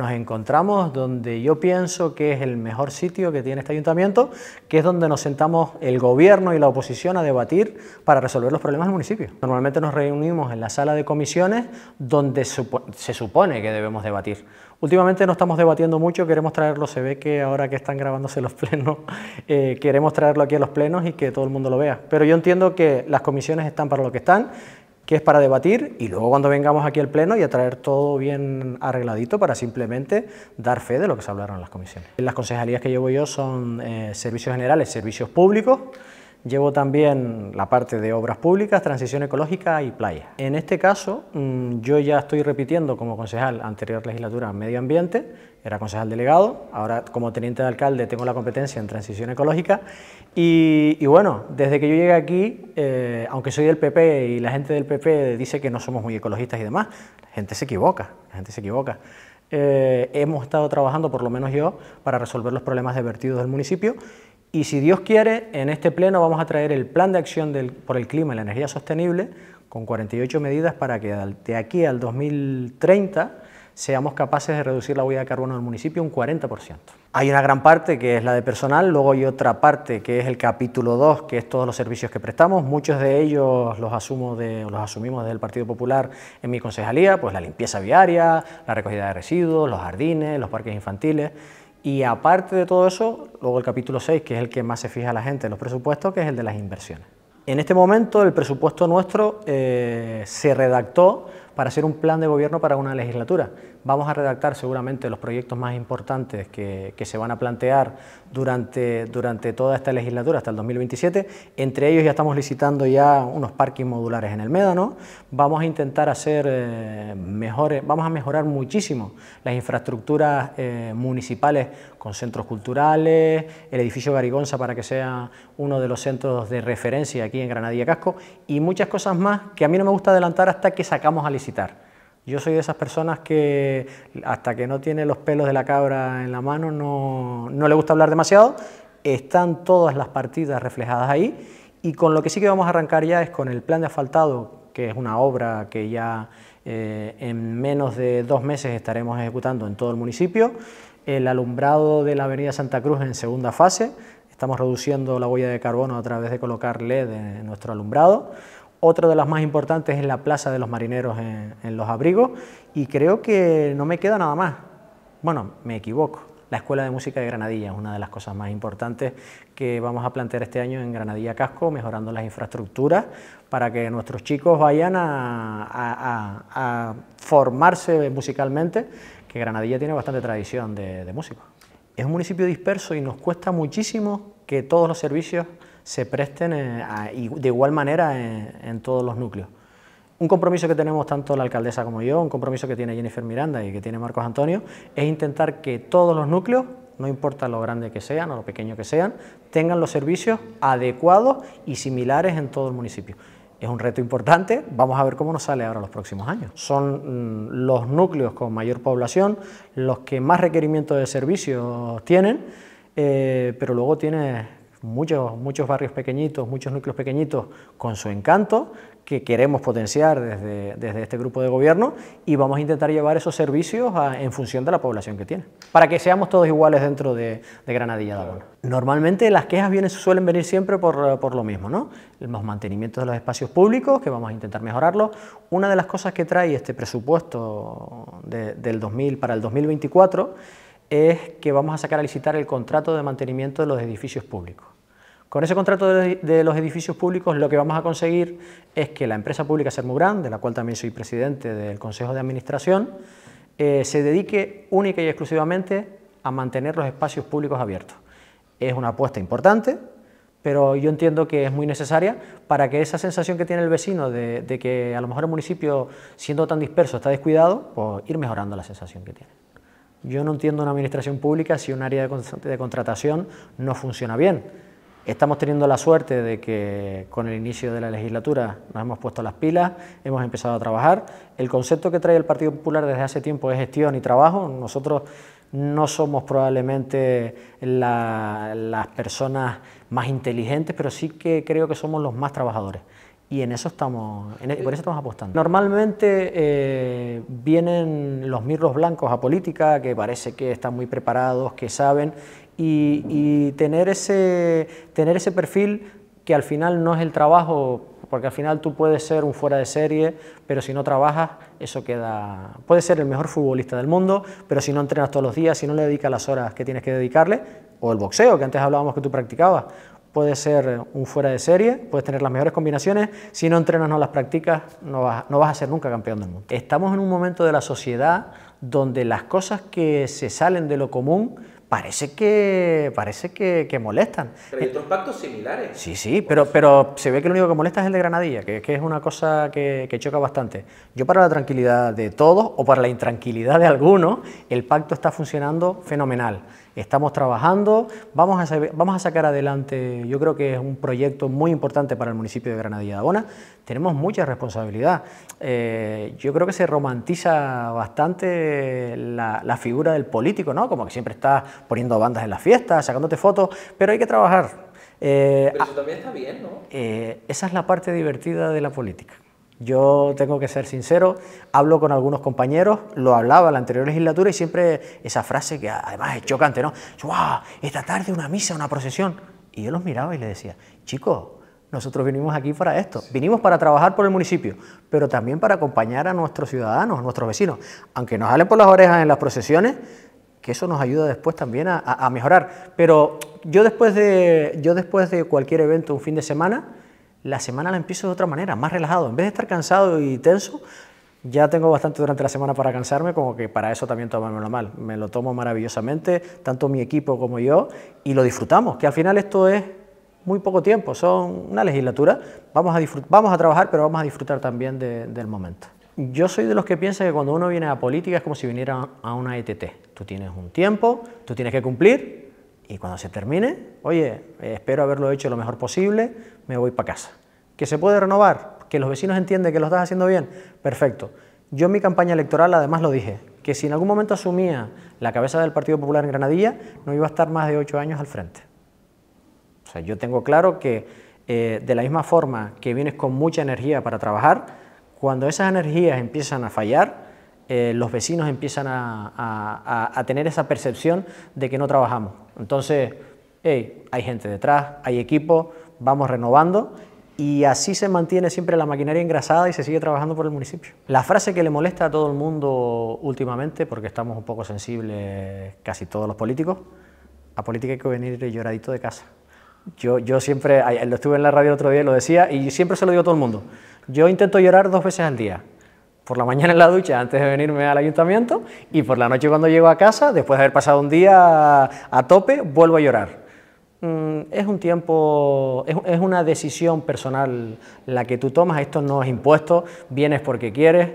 nos encontramos donde yo pienso que es el mejor sitio que tiene este ayuntamiento, que es donde nos sentamos el gobierno y la oposición a debatir para resolver los problemas del municipio. Normalmente nos reunimos en la sala de comisiones donde se supone que debemos debatir. Últimamente no estamos debatiendo mucho, queremos traerlo, se ve que ahora que están grabándose los plenos, eh, queremos traerlo aquí a los plenos y que todo el mundo lo vea. Pero yo entiendo que las comisiones están para lo que están que es para debatir y luego cuando vengamos aquí al Pleno y a traer todo bien arregladito para simplemente dar fe de lo que se hablaron en las comisiones. Las consejerías que llevo yo son eh, servicios generales, servicios públicos, Llevo también la parte de obras públicas, transición ecológica y playa. En este caso, mm, yo ya estoy repitiendo como concejal anterior legislatura medio ambiente, era concejal delegado, ahora como teniente de alcalde tengo la competencia en transición ecológica y, bueno, desde que yo llegué aquí, eh, aunque soy del PP y la gente del PP dice que no somos muy ecologistas y demás, la gente se equivoca, la gente se equivoca. Eh, hemos estado trabajando, por lo menos yo, para resolver los problemas de vertidos del municipio y si Dios quiere, en este pleno vamos a traer el plan de acción por el clima y la energía sostenible con 48 medidas para que de aquí al 2030 seamos capaces de reducir la huella de carbono del municipio un 40%. Hay una gran parte que es la de personal, luego hay otra parte que es el capítulo 2, que es todos los servicios que prestamos, muchos de ellos los, de, los asumimos desde el Partido Popular en mi concejalía, pues la limpieza viaria, la recogida de residuos, los jardines, los parques infantiles. Y aparte de todo eso, luego el capítulo 6, que es el que más se fija la gente en los presupuestos, que es el de las inversiones. En este momento el presupuesto nuestro eh, se redactó para hacer un plan de gobierno para una legislatura, Vamos a redactar seguramente los proyectos más importantes que, se van a plantear durante, durante toda esta legislatura, hasta el 2027. Entre ellos ya estamos licitando ya unos parques modulares en el Médano. Vamos a intentar hacer eh, mejores, vamos a mejorar muchísimo las infraestructuras eh, municipales con centros culturales, el edificio Garigonza para que sea uno de los centros de referencia aquí en Granadilla Casco y muchas cosas más que a mí no me gusta adelantar hasta que sacamos a licitar. Yo soy de esas personas que hasta que no tiene los pelos de la cabra en la mano no, le gusta hablar demasiado. Están todas las partidas reflejadas ahí y con lo que sí que vamos a arrancar ya es con el plan de asfaltado, que es una obra que ya eh, en menos de dos meses estaremos ejecutando en todo el municipio. El alumbrado de la avenida Santa Cruz en segunda fase. Estamos reduciendo la huella de carbono a través de colocar LED en nuestro alumbrado. Otra de las más importantes es la Plaza de los Marineros en, Los Abrigos y creo que no me queda nada más. Bueno, me equivoco. La Escuela de Música de Granadilla es una de las cosas más importantes que vamos a plantear este año en Granadilla Casco, mejorando las infraestructuras para que nuestros chicos vayan a, formarse musicalmente, que Granadilla tiene bastante tradición de, de músicos. Es un municipio disperso y nos cuesta muchísimo que todos los servicios se presten eh, de igual manera eh, en, todos los núcleos. Un compromiso que tenemos tanto la alcaldesa como yo, un compromiso que tiene Jennifer Miranda y que tiene Marcos Antonio, es intentar que todos los núcleos no importa lo grande que sean o lo pequeño que sean, tengan los servicios adecuados y similares en todo el municipio. Es un reto importante, vamos a ver cómo nos sale ahora los próximos años. Son mm, los núcleos con mayor población, los que más requerimientos de servicios tienen, eh, pero luego tiene muchos, muchos barrios pequeñitos, muchos núcleos pequeñitos con su encanto que queremos potenciar desde, desde este grupo de gobierno y vamos a intentar llevar esos servicios en función de la población que tiene, para que seamos todos iguales dentro de, Granadilla de Abona. Normalmente las quejas suelen venir siempre por, lo mismo, ¿no? los mantenimiento de los espacios públicos, que vamos a intentar mejorarlo. Una de las cosas que trae este presupuesto del 2000 para el 2024 es que vamos a sacar a licitar el contrato de mantenimiento de los edificios públicos. Con ese contrato de los edificios públicos lo que vamos a conseguir es que la empresa pública Sermugran, de la cual también soy presidente del Consejo de Administración, eh, se dedique única y exclusivamente a mantener los espacios públicos abiertos. Es una apuesta importante, pero yo entiendo que es muy necesaria para que esa sensación que tiene el vecino de, que a lo mejor el municipio, siendo tan disperso, está descuidado, pues ir mejorando la sensación que tiene. Yo no entiendo una administración pública si un área de contratación no funciona bien. Estamos teniendo la suerte de que con el inicio de la legislatura nos hemos puesto las pilas, hemos empezado a trabajar. El concepto que trae el Partido Popular desde hace tiempo es gestión y trabajo. Nosotros no somos probablemente las personas más inteligentes, pero sí que creo que somos los más trabajadores. Y en eso estamos, e, por eso estamos apostando. Normalmente eh, vienen los mirros blancos a política, que parece que están muy preparados, que saben, y, tener, ese, tener ese perfil que al final no es el trabajo, porque al final tú puedes ser un fuera de serie, pero si no trabajas, eso queda... Puedes ser el mejor futbolista del mundo, pero si no entrenas todos los días, si no le dedicas las horas que tienes que dedicarle, o el boxeo, que antes hablábamos que tú practicabas, puedes ser un fuera de serie, puedes tener las mejores combinaciones, si no entrenas, no las practicas, no vas a ser nunca campeón del mundo. Estamos en un momento de la sociedad donde las cosas que se salen de lo común parece que, parece que, molestan. Pero hay otros pactos similares. Sí, sí, pero, pero se ve que lo único que molesta es el de Granadilla, que, es una cosa que, que, choca bastante. Yo para la tranquilidad de todos o para la intranquilidad de algunos, el pacto está funcionando fenomenal estamos trabajando, vamos a, vamos a sacar adelante, yo creo que es un proyecto muy importante para el municipio de Granadilla de Abona, tenemos mucha responsabilidad. Eh, yo creo que se romantiza bastante la, figura del político, ¿no? Como que siempre está poniendo bandas en las fiestas, sacándote fotos, pero hay que trabajar. Eh, eso ah, también está bien, ¿no? Eh, esa es la parte divertida de la política. Yo tengo que ser sincero, hablo con algunos compañeros, lo hablaba en la anterior legislatura y siempre esa frase que además es chocante, ¿no? Esta tarde una misa, una procesión. Y yo los miraba y les decía, chicos, nosotros vinimos aquí para esto, vinimos para trabajar por el municipio, pero también para acompañar a nuestros ciudadanos, a nuestros vecinos. Aunque nos salen por las orejas en las procesiones, que eso nos ayuda después también a, mejorar. Pero yo después, de, yo después de cualquier evento, un fin de semana, la semana la empiezo de otra manera, más relajado. En vez de estar cansado y tenso, ya tengo bastante durante la semana para cansarme, como que para eso también tomármelo mal. Me lo tomo maravillosamente, tanto mi equipo como yo, y lo disfrutamos, que al final esto es muy poco tiempo, son una legislatura, vamos a, vamos a trabajar, pero vamos a disfrutar también del momento. Yo soy de los que piensa que cuando uno viene a política es como si viniera a una ETT. Tú tienes un tiempo, tú tienes que cumplir, y cuando se termine, oye, eh, espero haberlo hecho lo mejor posible, me voy para casa. ¿Que se puede renovar? ¿Que los vecinos entienden que lo estás haciendo bien? Perfecto. Yo en mi campaña electoral además lo dije, que si en algún momento asumía la cabeza del Partido Popular en Granadilla, no iba a estar más de ocho años al frente. O sea, yo tengo claro que eh, de la misma forma que vienes con mucha energía para trabajar, cuando esas energías empiezan a fallar, eh, los vecinos empiezan a, tener esa percepción de que no trabajamos. Entonces, hay gente detrás, hay equipo, vamos renovando y así se mantiene siempre la maquinaria engrasada y se sigue trabajando por el municipio. La frase que le molesta a todo el mundo últimamente, porque estamos un poco sensibles casi todos los políticos, a política hay que venir lloradito de casa. Yo, yo siempre, lo estuve en la radio otro día lo decía, y siempre se lo digo a todo el mundo, yo intento llorar dos veces al día, por la mañana en la ducha antes de venirme al ayuntamiento y por la noche cuando llego a casa, después de haber pasado un día a tope, vuelvo a llorar. Mm, es un tiempo, es una decisión personal la que tú tomas, esto no es impuesto, vienes porque quieres.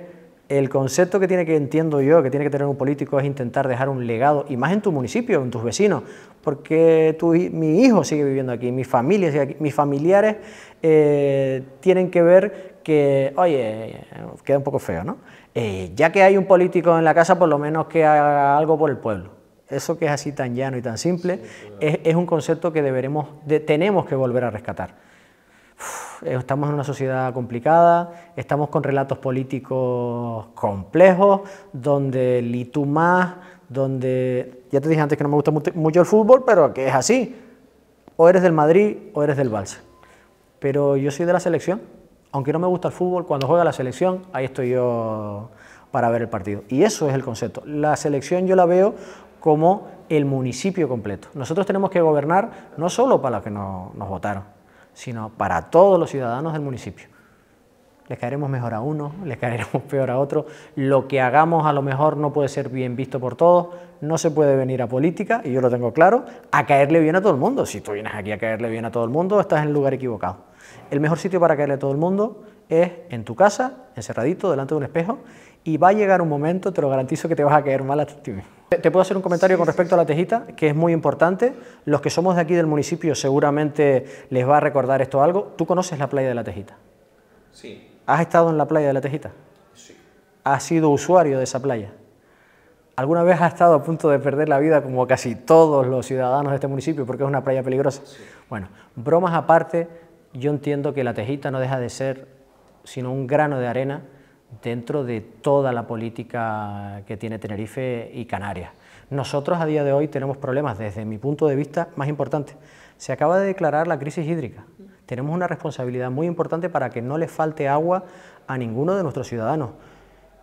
El concepto que tiene que, entiendo yo, que tiene que tener un político es intentar dejar un legado, y más en tu municipio, en tus vecinos, porque mi hijo sigue viviendo aquí, mi familia sigue mis familiares eh, tienen que ver que, oye, queda un poco feo, ¿no? Eh, ya que hay un político en la casa, por lo menos que haga algo por el pueblo. Eso que es así tan llano y tan simple, es, un concepto que deberemos, tenemos que volver a rescatar. Eh, estamos en una sociedad complicada, estamos con relatos políticos complejos, donde el más, donde, ya te dije antes que no me gusta mucho el fútbol, pero que es así. O eres del Madrid o eres del Balsa. Pero yo soy de la selección aunque no me gusta el fútbol, cuando juega la selección, ahí estoy yo para ver el partido. Y eso es el concepto. La selección yo la veo como el municipio completo. Nosotros tenemos que gobernar no solo para los que nos, votaron, sino para todos los ciudadanos del municipio. Les caeremos mejor a uno, les caeremos peor a otro. Lo que hagamos a lo mejor no puede ser bien visto por todos. No se puede venir a política, y yo lo tengo claro, a caerle bien a todo el mundo. Si tú vienes aquí a caerle bien a todo el mundo, estás en el lugar equivocado. El mejor sitio para caerle a todo el mundo es en tu casa, encerradito, delante de un espejo, y va a llegar un momento, te lo garantizo, que te vas a caer mal a ti mismo. Te puedo hacer un comentario con respecto a la tejita, que es muy importante. Los que somos de aquí del municipio seguramente les va a recordar esto algo. ¿Tú conoces la playa de la tejita? Sí. ¿Has estado en la playa de la tejita? Sí. ¿Has sido usuario de esa playa? ¿Alguna vez has estado a punto de perder la vida como casi todos los ciudadanos de este municipio porque es una playa peligrosa? Sí. Bueno, bromas aparte, yo entiendo que la tejita no deja de ser sino un grano de arena dentro de toda la política que tiene Tenerife y Canarias. Nosotros a día de hoy tenemos problemas, desde mi punto de vista, más importantes. Se acaba de declarar la crisis hídrica. Tenemos una responsabilidad muy importante para que no le falte agua a ninguno de nuestros ciudadanos.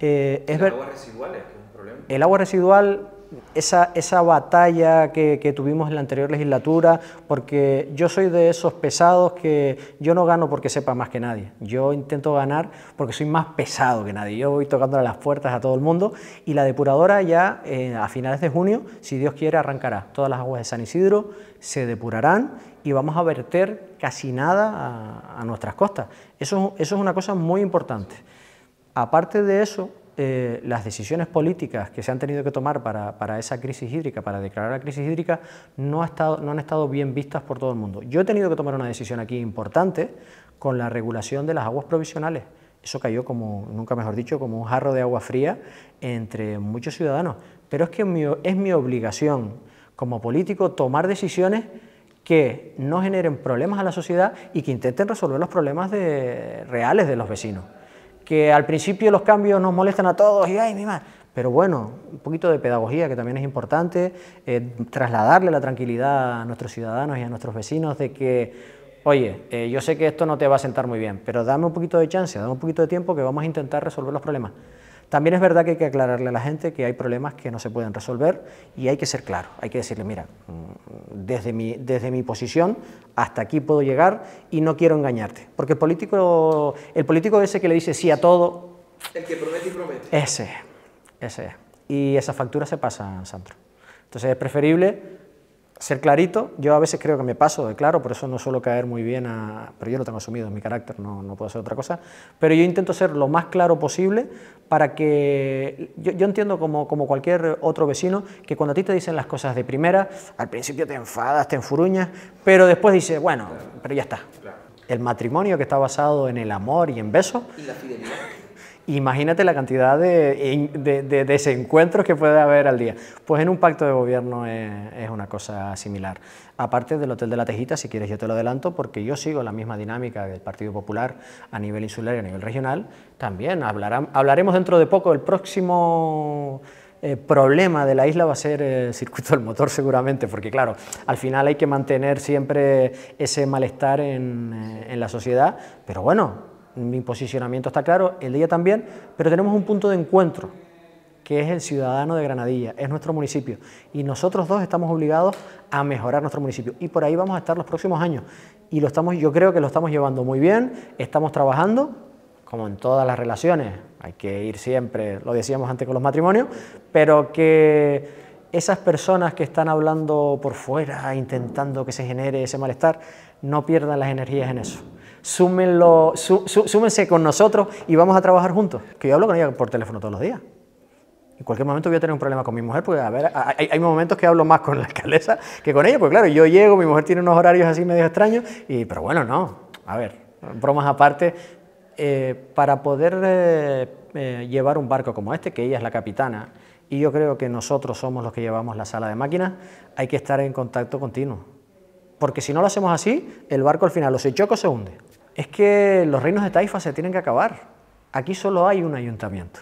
Eh, el, agua residual es un problema. el agua residual esa, esa batalla que, tuvimos en la anterior legislatura, porque yo soy de esos pesados que yo no gano porque sepa más que nadie. Yo intento ganar porque soy más pesado que nadie. Yo voy tocándole las puertas a todo el mundo y la depuradora ya eh, a finales de junio, si Dios quiere, arrancará. Todas las aguas de San Isidro se depurarán y vamos a verter casi nada a, a nuestras costas. Eso, eso es una cosa muy importante. Aparte de eso, eh, las decisiones políticas que se han tenido que tomar para, esa crisis hídrica, para declarar la crisis hídrica, no, ha estado, no han estado bien vistas por todo el mundo. Yo he tenido que tomar una decisión aquí importante con la regulación de las aguas provisionales. Eso cayó como, nunca mejor dicho, como un jarro de agua fría entre muchos ciudadanos. Pero es que es mi obligación como político tomar decisiones que no generen problemas a la sociedad y que intenten resolver los problemas reales de los vecinos que al principio los cambios nos molestan a todos y ay, mi más. Pero bueno, un poquito de pedagogía que también es importante, eh, trasladarle la tranquilidad a nuestros ciudadanos y a nuestros vecinos de que oye, eh, yo sé que esto no te va a sentar muy bien, pero dame un poquito de chance, dame un poquito de tiempo que vamos a intentar resolver los problemas. También es verdad que hay que aclararle a la gente que hay problemas que no se pueden resolver y hay que ser claro, hay que decirle, mira, mm, desde mi, desde mi posición hasta aquí puedo llegar y no quiero engañarte, porque el político, el político ese que le dice sí a todo... El que promete y promete. Ese, ese. Y esa factura se pasan, Sandro. Entonces es preferible ser clarito, yo a veces creo que me paso de claro, por eso no suelo caer muy bien a... pero yo lo tengo asumido, en mi carácter, no, no puedo hacer otra cosa, pero yo intento ser lo más claro posible para que... Yo, entiendo como, como, cualquier otro vecino que cuando a ti te dicen las cosas de primera, al principio te enfadas, te enfuruñas, pero después dices, bueno, pero ya está. El matrimonio que está basado en el amor y en besos... Y la fidelidad Imagínate la cantidad de, desencuentros que puede haber al día. Pues en un pacto de gobierno es, una cosa similar. Aparte del Hotel de la Tejita, si quieres yo te lo adelanto, porque yo sigo la misma dinámica del Partido Popular a nivel insular y a nivel regional. También hablaremos dentro de poco el próximo... Eh, problema de la isla va a ser el circuito del motor seguramente, porque claro, al final hay que mantener siempre ese malestar en, eh, en la sociedad, pero bueno, mi posicionamiento está claro, el día también, pero tenemos un punto de encuentro, que es el ciudadano de Granadilla, es nuestro municipio. Y nosotros dos estamos obligados a mejorar nuestro municipio. Y por ahí vamos a estar los próximos años. Y lo estamos, yo creo que lo estamos llevando muy bien, estamos trabajando, como en todas las relaciones, hay que ir siempre, lo decíamos antes con los matrimonios, pero que esas personas que están hablando por fuera, intentando que se genere ese malestar, no pierdan las energías en eso súmenlo, súmense con nosotros y vamos a trabajar juntos. Que yo hablo con ella por teléfono todos los días. En cualquier momento voy a tener un problema con mi mujer, porque a ver, hay, momentos que hablo más con la alcaldesa que con ella, porque claro, yo llego, mi mujer tiene unos horarios así medio extraños, y, pero bueno, no, a ver, bromas aparte, eh, para poder eh, eh, llevar un barco como este, que ella es la capitana, y yo creo que nosotros somos los que llevamos la sala de máquinas, hay que estar en contacto continuo. Porque si no lo hacemos así, el barco al final los se se hunde es que los reinos de taifa se tienen que acabar. Aquí solo hay un ayuntamiento.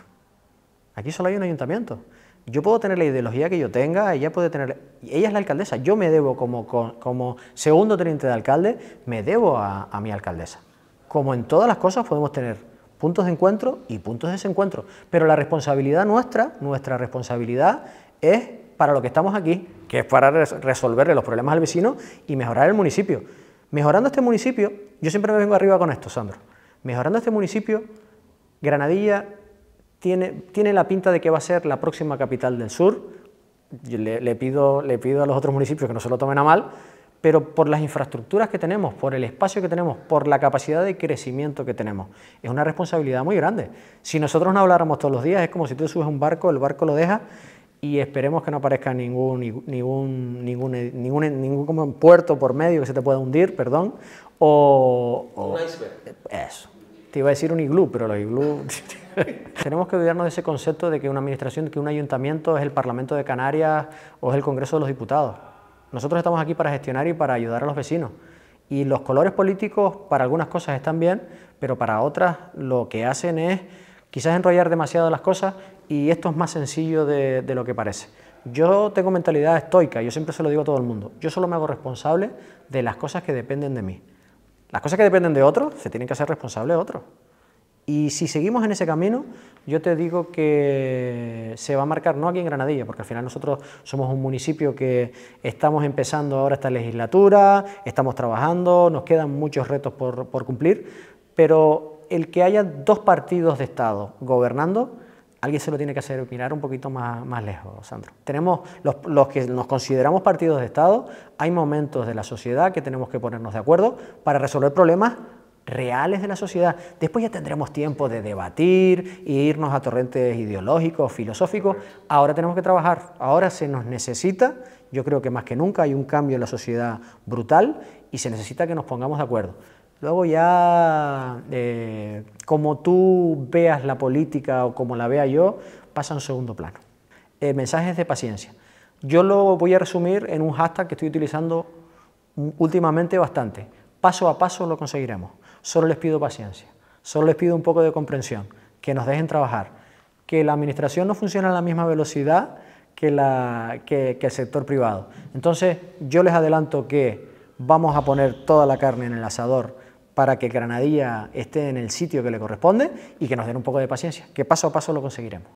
Aquí solo hay un ayuntamiento. Yo puedo tener la ideología que yo tenga, ella puede tener... Ella es la alcaldesa, yo me debo como, segundo teniente de alcalde, me debo a, a mi alcaldesa. Como en todas las cosas podemos tener puntos de encuentro y puntos de desencuentro, pero la responsabilidad nuestra, nuestra responsabilidad es para lo que estamos aquí, que es para resolverle los problemas al vecino y mejorar el municipio. Mejorando este municipio yo siempre me vengo arriba con esto, Sandro. Mejorando este municipio, Granadilla tiene, tiene la pinta de que va a ser la próxima capital del sur. le, pido, le pido a los otros municipios que no se lo tomen a mal, pero por las infraestructuras que tenemos, por el espacio que tenemos, por la capacidad de crecimiento que tenemos. Es una responsabilidad muy grande. Si nosotros no habláramos todos los días, es como si tú subes un barco, el barco lo deja, y esperemos que no aparezca ningún, ningún, ningún, ningún, ningún puerto por medio que se te pueda hundir, perdón, o, Eso. Te iba a decir un iglú, pero los iglú... Tenemos que olvidarnos de ese concepto de que una administración, que un ayuntamiento es el Parlamento de Canarias o es el Congreso de los Diputados. Nosotros estamos aquí para gestionar y para ayudar a los vecinos. Y los colores políticos para algunas cosas están bien, pero para otras lo que hacen es quizás enrollar demasiado las cosas y esto es más sencillo de, de, lo que parece. Yo tengo mentalidad estoica, yo siempre se lo digo a todo el mundo. Yo solo me hago responsable de las cosas que dependen de mí. Las cosas que dependen de otros se tienen que hacer responsables de otros. Y si seguimos en ese camino, yo te digo que se va a marcar, no aquí en Granadilla, porque al final nosotros somos un municipio que estamos empezando ahora esta legislatura, estamos trabajando, nos quedan muchos retos por, por cumplir, pero el que haya dos partidos de Estado gobernando, alguien se lo tiene que hacer mirar un poquito más, lejos, Sandro. Tenemos los, los, que nos consideramos partidos de Estado, hay momentos de la sociedad que tenemos que ponernos de acuerdo para resolver problemas reales de la sociedad. Después ya tendremos tiempo de debatir e irnos a torrentes ideológicos, filosóficos. Ahora tenemos que trabajar, ahora se nos necesita, yo creo que más que nunca hay un cambio en la sociedad brutal y se necesita que nos pongamos de acuerdo. Luego ya, eh, como tú veas la política o como la vea yo, pasa a un segundo plano. Eh, mensajes de paciencia. Yo lo voy a resumir en un hashtag que estoy utilizando últimamente bastante. Paso a paso lo conseguiremos. Solo les pido paciencia. Solo les pido un poco de comprensión. Que nos dejen trabajar. Que la administración no funciona a la misma velocidad que el sector privado. Entonces, yo les adelanto que vamos a poner toda la carne en el asador para que Granadilla esté en el sitio que le corresponde y que nos den un poco de paciencia, que paso a paso lo conseguiremos.